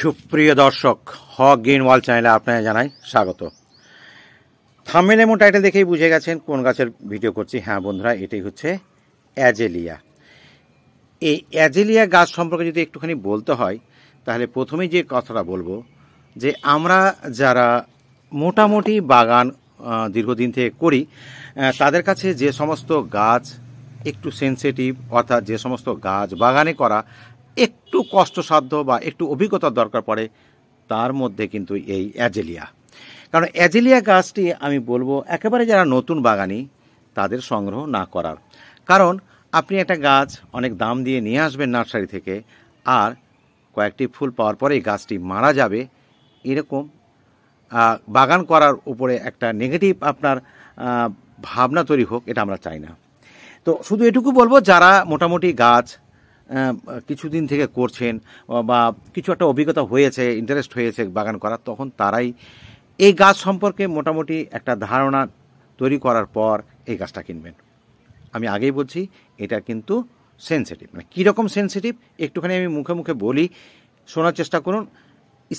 সুপ্রিয় দর্শক হক গ্রিন ওয়াল চ্যানেলে আপনাকে জানাই স্বাগত থামেল এবং টাইটেল দেখেই বুঝে গেছেন কোন গাছের ভিডিও করছি হ্যাঁ বন্ধুরা এটাই হচ্ছে অ্যাজেলিয়া এই অ্যাজেলিয়া গাছ সম্পর্কে যদি একটুখানি বলতে হয় তাহলে প্রথমেই যে কথাটা বলবো যে আমরা যারা মোটামুটি বাগান দীর্ঘদিন থেকে করি তাদের কাছে যে সমস্ত গাছ একটু সেন্সিটিভ অর্থাৎ যে সমস্ত গাছ বাগানে করা একটু কষ্টসাধ্য বা একটু অভিজ্ঞতার দরকার পড়ে তার মধ্যে কিন্তু এই অ্যাজেলিয়া কারণ অ্যাজেলিয়া গাছটি আমি বলবো একেবারে যারা নতুন বাগানি তাদের সংগ্রহ না করার কারণ আপনি একটা গাছ অনেক দাম দিয়ে নিয়ে আসবেন নার্সারি থেকে আর কয়েকটি ফুল পাওয়ার পরে গাছটি মারা যাবে এরকম বাগান করার উপরে একটা নেগেটিভ আপনার ভাবনা তৈরি হোক এটা আমরা চাই না তো শুধু এটুকু বলবো যারা মোটামুটি গাছ কিছুদিন থেকে করছেন বা কিছু একটা অভিজ্ঞতা হয়েছে ইন্টারেস্ট হয়েছে বাগান করার তখন তারাই এই গাছ সম্পর্কে মোটামুটি একটা ধারণা তৈরি করার পর এই গাছটা কিনবেন আমি আগেই বলছি এটা কিন্তু সেন্সিটিভ মানে কীরকম সেন্সিটিভ একটুখানি আমি মুখে মুখে বলি শোনার চেষ্টা করুন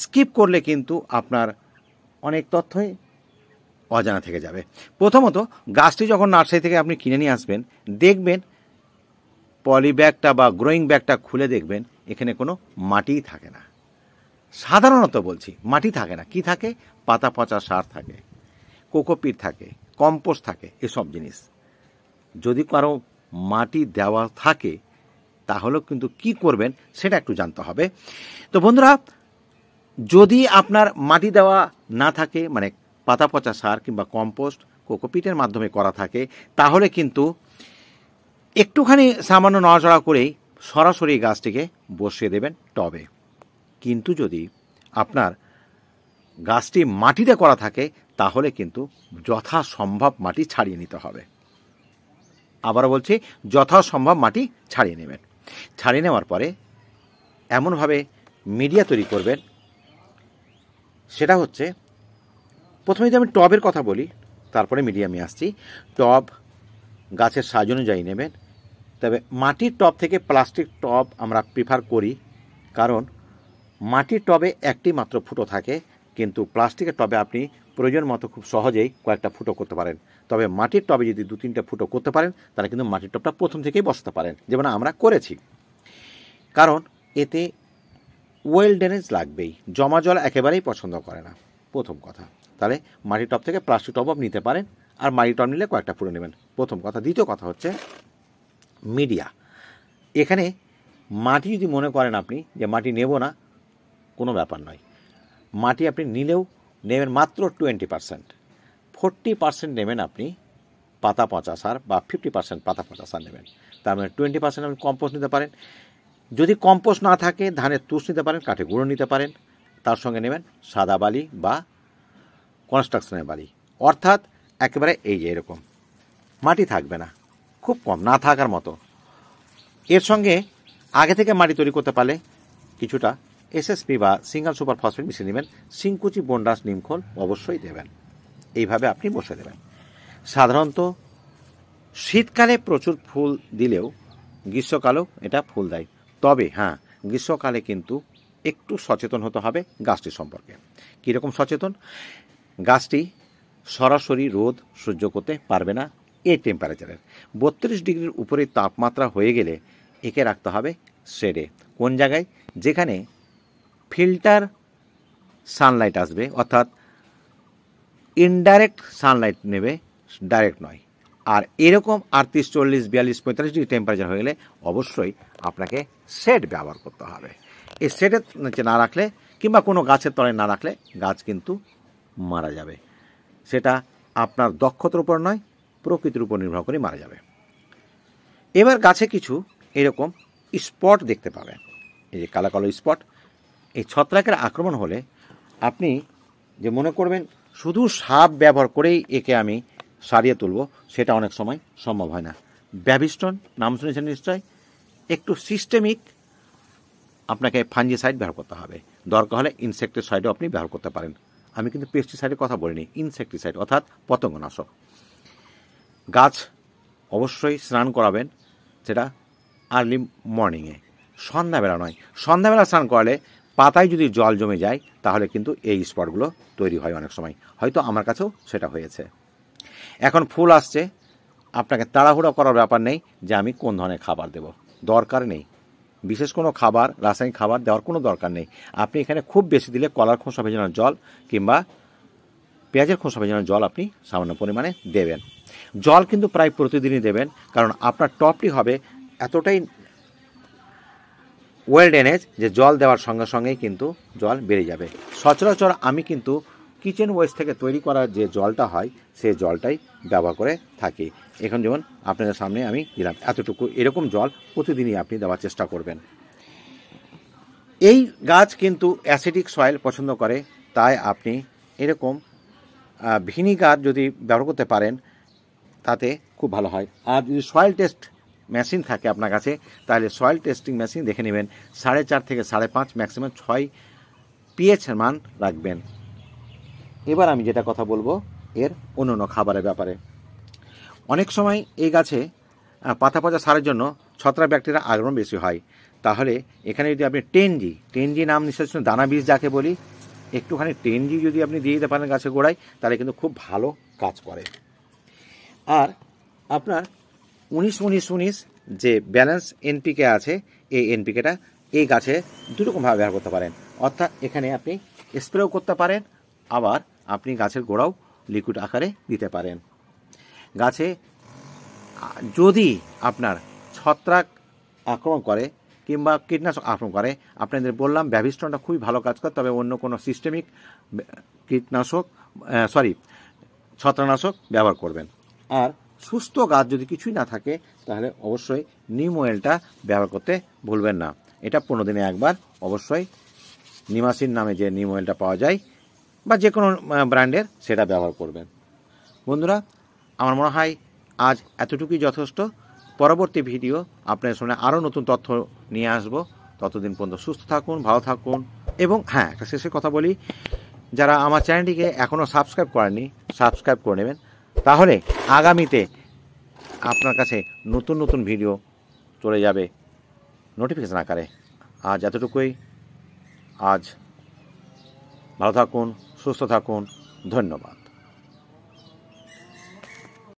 স্কিপ করলে কিন্তু আপনার অনেক তথ্যই অজানা থেকে যাবে প্রথমত গাছটি যখন নার্সারি থেকে আপনি কিনে নিয়ে আসবেন দেখবেন পলি ব্যাগটা বা গ্রোয়িং ব্যাগটা খুলে দেখবেন এখানে কোনো মাটিই থাকে না সাধারণত বলছি মাটি থাকে না কি থাকে পাতা পচা সার থাকে কোকোপিট থাকে কম্পোস্ট থাকে এসব জিনিস যদি কারো মাটি দেওয়া থাকে তাহলেও কিন্তু কি করবেন সেটা একটু জানতে হবে তো বন্ধুরা যদি আপনার মাটি দেওয়া না থাকে মানে পাতা পচা সার কিংবা কম্পোস্ট কোকোপিটের মাধ্যমে করা থাকে তাহলে কিন্তু একটুখানি সামান্য নড়াচড়া করেই সরাসরি গাছটিকে বসিয়ে দেবেন টবে কিন্তু যদি আপনার গাছটি মাটিতে করা থাকে তাহলে কিন্তু যথাসম্ভব মাটি ছাড়িয়ে নিতে হবে আবার বলছি যথাসম্ভব মাটি ছাড়িয়ে নেবেন ছাড়িয়ে নেওয়ার পরে এমনভাবে মিডিয়া তৈরি করবেন সেটা হচ্ছে প্রথমে যদি আমি টবের কথা বলি তারপরে মিডিয়ামে আসছি টব গাছের সাজ অনুযায়ী নেবেন তবে মাটির টব থেকে প্লাস্টিক টব আমরা প্রিফার করি কারণ মাটির টবে একটি মাত্র ফুটো থাকে কিন্তু প্লাস্টিকের টবে আপনি প্রয়োজন মতো খুব সহজেই কয়েকটা ফুটো করতে পারেন তবে মাটির টবে যদি দু তিনটা ফুটো করতে পারেন তাহলে কিন্তু মাটির টবটা প্রথম থেকেই বসতে পারেন যেমন আমরা করেছি কারণ এতে ওয়েল ড্রেনেজ লাগবেই জমা জল একেবারেই পছন্দ করে না প্রথম কথা তাহলে মাটির টব থেকে প্লাস্টিক টব আপনি নিতে পারেন আর টপ নিলে কয়েকটা পুরো নেবেন প্রথম কথা দ্বিতীয় কথা হচ্ছে মিডিয়া এখানে মাটি যদি মনে করেন আপনি যে মাটি নেব না কোনো ব্যাপার নয় মাটি আপনি নিলেও নেবেন মাত্র টোয়েন্টি পার্সেন্ট ফোরটি পার্সেন্ট নেবেন আপনি পাতা পচা সার বা ফিফটি পার্সেন্ট পাতা পচা সার নেবেন তার মানে টোয়েন্টি পারসেন্ট আপনি কম্পোস্ট নিতে পারেন যদি কম্পোস্ট না থাকে ধানের তুষ নিতে পারেন কাঠে গুঁড়ো নিতে পারেন তার সঙ্গে নেবেন সাদা বালি বা কনস্ট্রাকশনের বালি অর্থাৎ একেবারে এই যে এরকম মাটি থাকবে না খুব কম না থাকার মতো এর সঙ্গে আগে থেকে মাটি তৈরি করতে পারলে কিছুটা এসএসপি বা সিঙ্গাল সুপার ফসফেট মিশিয়ে নেবেন সিংকুচি বন্ডাস নিমখোল অবশ্যই দেবেন এইভাবে আপনি বসে দেবেন সাধারণত শীতকালে প্রচুর ফুল দিলেও গ্রীষ্মকালেও এটা ফুল দেয় তবে হ্যাঁ গ্রীষ্মকালে কিন্তু একটু সচেতন হতে হবে গাছটি সম্পর্কে কীরকম সচেতন গাছটি সরাসরি রোদ সহ্য করতে পারবে না এই টেম্পারেচারের বত্রিশ ডিগ্রির উপরে তাপমাত্রা হয়ে গেলে একে রাখতে হবে শেডে কোন জায়গায় যেখানে ফিল্টার সানলাইট আসবে অর্থাৎ ইনডাইরেক্ট সানলাইট নেবে ডাইরেক্ট নয় আর এরকম আটত্রিশ চল্লিশ বিয়াল্লিশ পঁয়তাল্লিশ ডিগ্রি টেম্পারেচার হয়ে গেলে অবশ্যই আপনাকে শেড ব্যবহার করতে হবে এই শেডের নিচে না রাখলে কিংবা কোনো গাছের তলায় না রাখলে গাছ কিন্তু মারা যাবে সেটা আপনার দক্ষতার উপর নয় প্রকৃতির উপর নির্ভর করে মারা যাবে এবার গাছে কিছু এরকম স্পট দেখতে পাবেন এই যে কালো কালো স্পট এই ছত্রাকের আক্রমণ হলে আপনি যে মনে করবেন শুধু সাপ ব্যবহার করেই একে আমি সারিয়ে তুলব সেটা অনেক সময় সম্ভব হয় না ব্যবিস্টন নাম শুনেছেন নিশ্চয় একটু সিস্টেমিক আপনাকে ফাঞ্জি সাইড ব্যবহার করতে হবে দরকার হলে সাইডও আপনি ব্যবহার করতে পারেন আমি কিন্তু পেস্টিসাইডের কথা বলিনি ইনসেকটিসাইড অর্থাৎ পতঙ্গনাশক গাছ অবশ্যই স্নান করাবেন সেটা আর্লি মর্নিংয়ে সন্ধ্যাবেলা নয় সন্ধ্যাবেলা স্নান করালে পাতায় যদি জল জমে যায় তাহলে কিন্তু এই স্পটগুলো তৈরি হয় অনেক সময় হয়তো আমার কাছেও সেটা হয়েছে এখন ফুল আসছে আপনাকে তাড়াহুড়া করার ব্যাপার নেই যে আমি কোন ধরনের খাবার দেব দরকার নেই বিশেষ কোনো খাবার রাসায়নিক খাবার দেওয়ার কোনো দরকার নেই আপনি এখানে খুব বেশি দিলে কলার খোসা ভেজানো জল কিংবা পেঁয়াজের খোসা ভেজানোর জল আপনি সামান্য পরিমাণে দেবেন জল কিন্তু প্রায় প্রতিদিনই দেবেন কারণ আপনার টপটি হবে এতটাই ওয়েল ড্যানেজ যে জল দেওয়ার সঙ্গে সঙ্গেই কিন্তু জল বেড়ে যাবে সচরাচর আমি কিন্তু কিচেন ওয়েস্ট থেকে তৈরি করা যে জলটা হয় সেই জলটাই ব্যবহার করে থাকি এখন যেমন আপনাদের সামনে আমি দিলাম এতটুকু এরকম জল প্রতিদিনই আপনি দেওয়ার চেষ্টা করবেন এই গাছ কিন্তু অ্যাসিডিক সয়েল পছন্দ করে তাই আপনি এরকম ভিনিগার যদি ব্যবহার করতে পারেন তাতে খুব ভালো হয় আর যদি সয়েল টেস্ট মেশিন থাকে আপনার কাছে তাহলে সয়েল টেস্টিং মেশিন দেখে নেবেন সাড়ে চার থেকে সাড়ে পাঁচ ম্যাক্সিমাম ছয় পিএচ মান রাখবেন এবার আমি যেটা কথা বলবো এর অন্য খাবারের ব্যাপারে অনেক সময় এই গাছে পাতা পচা সারের জন্য ছত্রা ব্যাকটেরিয়া আগ্রহ বেশি হয় তাহলে এখানে যদি আপনি টেনজি টেনজি নাম নিঃশ্বাস দানা বীজ যাকে বলি একটুখানি টেনজি যদি আপনি দিয়ে দিতে পারেন গাছের গোড়ায় তাহলে কিন্তু খুব ভালো কাজ করে আর আপনার উনিশ উনিশ উনিশ যে ব্যালেন্স এনপিকে আছে এই এনপিকেটা এই গাছে দুরকমভাবে ব্যবহার করতে পারেন অর্থাৎ এখানে আপনি স্প্রেও করতে পারেন আবার আপনি গাছের গোড়াও লিকুইড আকারে দিতে পারেন গাছে যদি আপনার ছত্রাক আক্রমণ করে কিংবা কীটনাশক আক্রমণ করে আপনাদের বললাম ব্যভিষ্টনটা খুবই ভালো কাজ করে তবে অন্য কোনো সিস্টেমিক কীটনাশক সরি ছত্রানাশক ব্যবহার করবেন আর সুস্থ গাছ যদি কিছুই না থাকে তাহলে অবশ্যই নিম অয়েলটা ব্যবহার করতে ভুলবেন না এটা পনেরো দিনে একবার অবশ্যই নিমাসিন নামে যে নিম অয়েলটা পাওয়া যায় বা যে কোনো ব্র্যান্ডের সেটা ব্যবহার করবেন বন্ধুরা আমার মনে হয় আজ এতটুকুই যথেষ্ট পরবর্তী ভিডিও আপনার সামনে আরও নতুন তথ্য নিয়ে আসব ততদিন পর্যন্ত সুস্থ থাকুন ভালো থাকুন এবং হ্যাঁ একটা শেষে কথা বলি যারা আমার চ্যানেলটিকে এখনও সাবস্ক্রাইব করেননি সাবস্ক্রাইব করে নেবেন তাহলে আগামীতে আপনার কাছে নতুন নতুন ভিডিও চলে যাবে নোটিফিকেশান আকারে আজ এতটুকুই আজ ভালো থাকুন সুস্থ থাকুন ধন্যবাদ